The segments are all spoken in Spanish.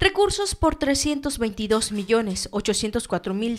Recursos por 322 millones 804 mil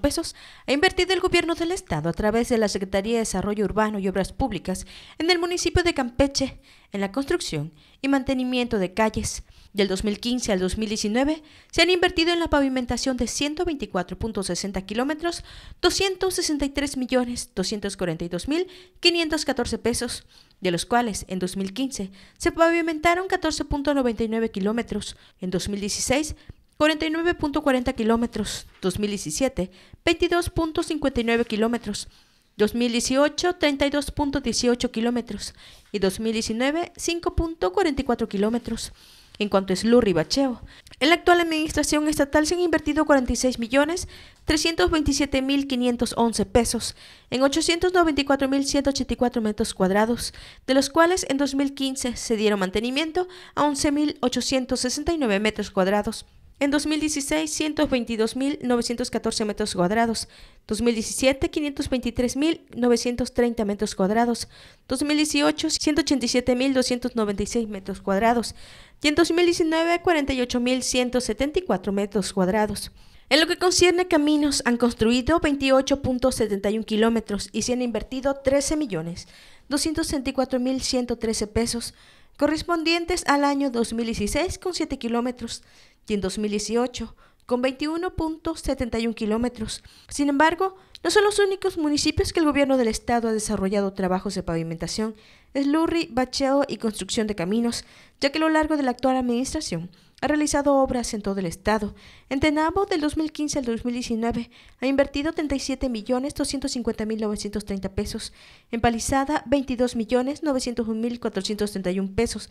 pesos ha invertido el gobierno del estado a través de la Secretaría de Desarrollo Urbano y Obras Públicas en el municipio de Campeche en la construcción y mantenimiento de calles, del 2015 al 2019 se han invertido en la pavimentación de 124.60 kilómetros 263.242.514 pesos, de los cuales en 2015 se pavimentaron 14.99 kilómetros, en 2016 49.40 kilómetros, 2017 22.59 kilómetros, 2018 32.18 kilómetros y 2019 5.44 kilómetros en cuanto es Slurry Bacheo. En la actual administración estatal se han invertido 46.327.511 pesos en 894.184 metros cuadrados, de los cuales en 2015 se dieron mantenimiento a 11.869 metros cuadrados. En 2016, 122.914 metros cuadrados. 2017, 523.930 metros cuadrados. 2018, 187.296 metros cuadrados. Y en 2019, 48.174 metros cuadrados. En lo que concierne caminos, han construido 28.71 kilómetros y se han invertido 13.264.113 pesos correspondientes al año 2016 con 7 kilómetros y en 2018 con 21.71 kilómetros. Sin embargo, no son los únicos municipios que el gobierno del estado ha desarrollado trabajos de pavimentación, slurry, bacheo y construcción de caminos, ya que a lo largo de la actual administración ha realizado obras en todo el estado. En Tenabo, del 2015 al 2019, ha invertido 37.250.930 pesos. En Palizada, 22.901.431 pesos.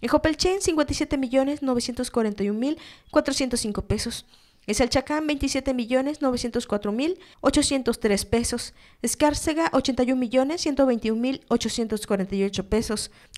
En Jopelchen, 57.941.405 pesos. En Salchacán, 27.904.803 pesos. En Escárcega, 81.121.848 pesos.